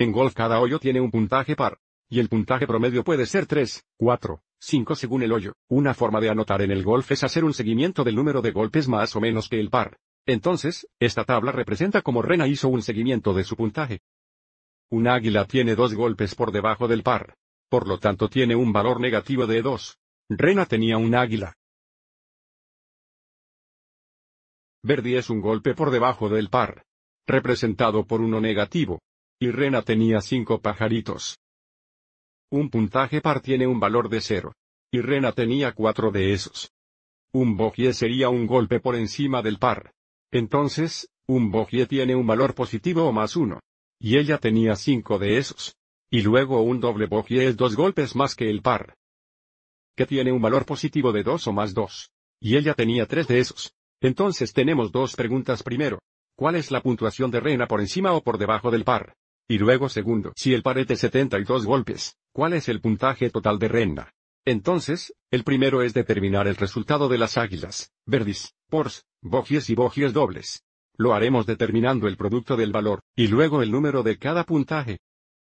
En golf cada hoyo tiene un puntaje par. Y el puntaje promedio puede ser 3, 4, 5 según el hoyo. Una forma de anotar en el golf es hacer un seguimiento del número de golpes más o menos que el par. Entonces, esta tabla representa cómo Rena hizo un seguimiento de su puntaje. Un águila tiene dos golpes por debajo del par. Por lo tanto tiene un valor negativo de 2. Rena tenía un águila. Verdi es un golpe por debajo del par. Representado por uno negativo y Rena tenía cinco pajaritos. Un puntaje par tiene un valor de cero. Y Rena tenía cuatro de esos. Un bogie sería un golpe por encima del par. Entonces, un bogie tiene un valor positivo o más uno. Y ella tenía cinco de esos. Y luego un doble bogie es dos golpes más que el par. Que tiene un valor positivo de dos o más dos. Y ella tenía tres de esos. Entonces tenemos dos preguntas primero. ¿Cuál es la puntuación de Rena por encima o por debajo del par? Y luego segundo, si el parete 72 golpes, ¿cuál es el puntaje total de renda? Entonces, el primero es determinar el resultado de las águilas, verdis, pors, bogies y bogies dobles. Lo haremos determinando el producto del valor, y luego el número de cada puntaje.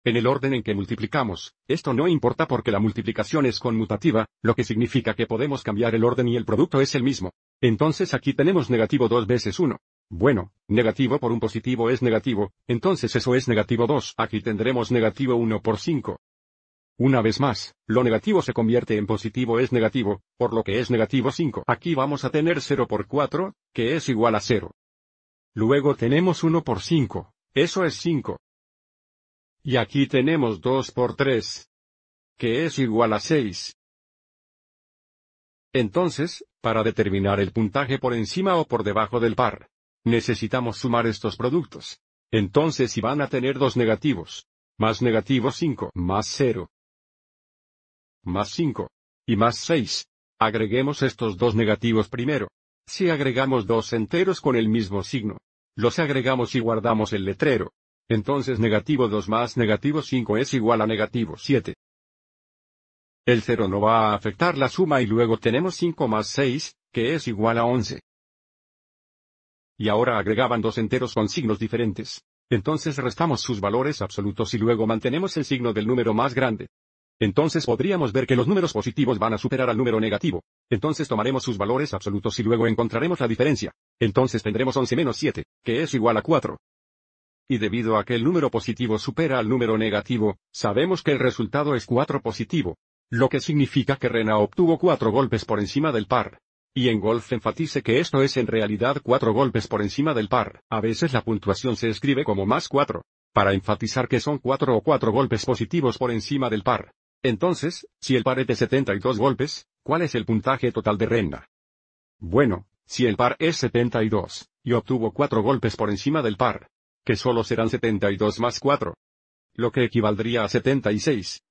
En el orden en que multiplicamos, esto no importa porque la multiplicación es conmutativa, lo que significa que podemos cambiar el orden y el producto es el mismo. Entonces aquí tenemos negativo dos veces 1, bueno, negativo por un positivo es negativo, entonces eso es negativo 2. Aquí tendremos negativo 1 por 5. Una vez más, lo negativo se convierte en positivo es negativo, por lo que es negativo 5. Aquí vamos a tener 0 por 4, que es igual a 0. Luego tenemos 1 por 5, eso es 5. Y aquí tenemos 2 por 3, que es igual a 6. Entonces, para determinar el puntaje por encima o por debajo del par, Necesitamos sumar estos productos. Entonces si van a tener dos negativos. Más negativo 5, más 0. Más 5. Y más 6. Agreguemos estos dos negativos primero. Si agregamos dos enteros con el mismo signo, los agregamos y guardamos el letrero. Entonces negativo 2 más negativo 5 es igual a negativo 7. El 0 no va a afectar la suma y luego tenemos 5 más 6, que es igual a 11 y ahora agregaban dos enteros con signos diferentes. Entonces restamos sus valores absolutos y luego mantenemos el signo del número más grande. Entonces podríamos ver que los números positivos van a superar al número negativo. Entonces tomaremos sus valores absolutos y luego encontraremos la diferencia. Entonces tendremos 11 menos 7, que es igual a 4. Y debido a que el número positivo supera al número negativo, sabemos que el resultado es 4 positivo. Lo que significa que Rena obtuvo 4 golpes por encima del par. Y en golf enfatice que esto es en realidad cuatro golpes por encima del par. A veces la puntuación se escribe como más cuatro. Para enfatizar que son cuatro o cuatro golpes positivos por encima del par. Entonces, si el par es de 72 golpes, ¿cuál es el puntaje total de renda? Bueno, si el par es 72, y obtuvo cuatro golpes por encima del par, que solo serán 72 más 4. Lo que equivaldría a 76,